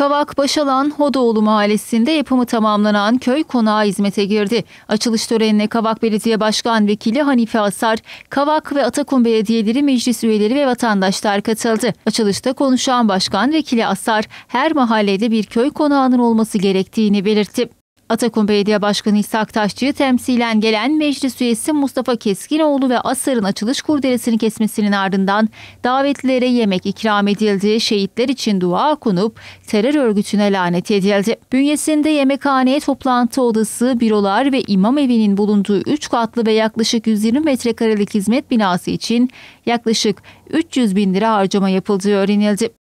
Kavak Başalan Hodoğlu Mahallesi'nde yapımı tamamlanan köy konağı hizmete girdi. Açılış törenine Kavak Belediye Başkan Vekili Hanife Asar, Kavak ve Atakum Belediyeleri meclis üyeleri ve vatandaşlar katıldı. Açılışta konuşan Başkan Vekili Asar, her mahallede bir köy konağının olması gerektiğini belirtti. Atakum Belediye Başkanı İsa Aktaşçı'yı temsilen gelen meclis üyesi Mustafa Keskinoğlu ve Asar'ın açılış kurdelesini kesmesinin ardından davetlilere yemek ikram edildi, şehitler için dua okunup terör örgütüne lanet edildi. Bünyesinde yemekhaneye toplantı odası, bürolar ve imam evinin bulunduğu 3 katlı ve yaklaşık 120 metrekarelik hizmet binası için yaklaşık 300 bin lira harcama yapıldığı öğrenildi.